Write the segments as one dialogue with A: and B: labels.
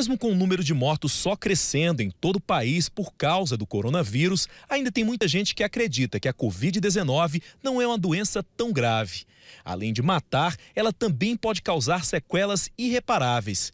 A: Mesmo com o número de mortos só crescendo em todo o país por causa do coronavírus, ainda tem muita gente que acredita que a Covid-19 não é uma doença tão grave. Além de matar, ela também pode causar sequelas irreparáveis.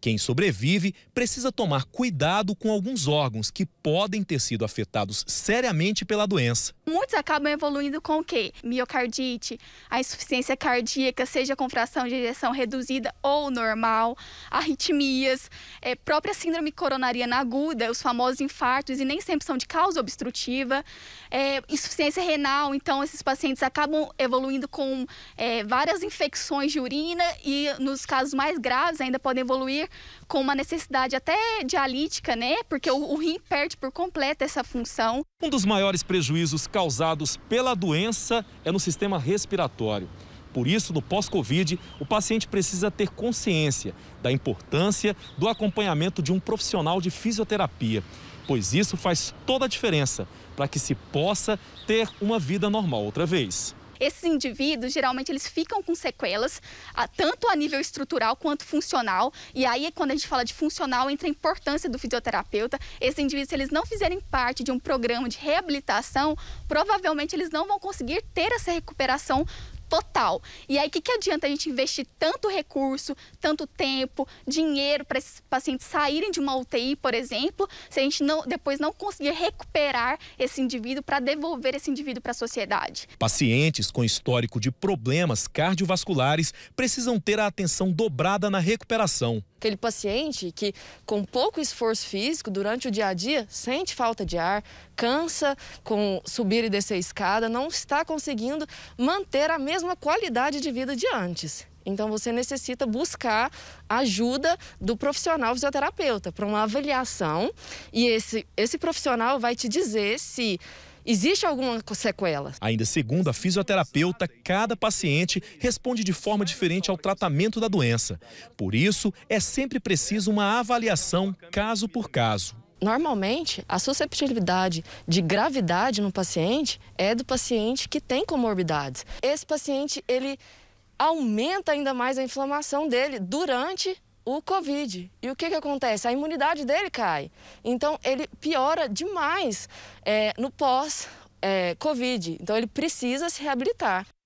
A: Quem sobrevive precisa tomar cuidado com alguns órgãos que podem ter sido afetados seriamente pela doença.
B: Muitos acabam evoluindo com o quê? Miocardite, a insuficiência cardíaca, seja com fração de ejeção reduzida ou normal, arritmias, é, própria síndrome coronariana aguda, os famosos infartos, e nem sempre são de causa obstrutiva, é, insuficiência renal, então esses pacientes acabam evoluindo com é, várias infecções de urina e nos casos mais graves ainda podem evoluir evoluir com uma necessidade até dialítica, né? Porque o, o rim perde por completo essa função.
A: Um dos maiores prejuízos causados pela doença é no sistema respiratório. Por isso, no pós-Covid, o paciente precisa ter consciência da importância do acompanhamento de um profissional de fisioterapia, pois isso faz toda a diferença para que se possa ter uma vida normal outra vez.
B: Esses indivíduos, geralmente, eles ficam com sequelas, tanto a nível estrutural quanto funcional. E aí, quando a gente fala de funcional, entra a importância do fisioterapeuta. Esses indivíduos, se eles não fizerem parte de um programa de reabilitação, provavelmente eles não vão conseguir ter essa recuperação total. E aí, o que, que adianta a gente investir tanto recurso, tanto tempo, dinheiro para esses pacientes saírem de uma UTI, por exemplo, se a gente não, depois não conseguir recuperar esse indivíduo para devolver esse indivíduo para a sociedade?
A: Pacientes com histórico de problemas cardiovasculares precisam ter a atenção dobrada na recuperação.
B: Aquele paciente
C: que, com pouco esforço físico durante o dia a dia, sente falta de ar, cansa com subir e descer a escada, não está conseguindo manter a mesma mesma qualidade de vida de antes. Então você necessita buscar ajuda do profissional fisioterapeuta para uma avaliação e esse, esse profissional vai te dizer se existe alguma sequela.
A: Ainda segundo a fisioterapeuta, cada paciente responde de forma diferente ao tratamento da doença. Por isso, é sempre preciso uma avaliação caso por caso.
C: Normalmente, a susceptibilidade de gravidade no paciente é do paciente que tem comorbidades. Esse paciente, ele aumenta ainda mais a inflamação dele durante o Covid. E o que, que acontece? A imunidade dele cai. Então, ele piora demais é, no pós-Covid. Eh, é, então, ele precisa se reabilitar.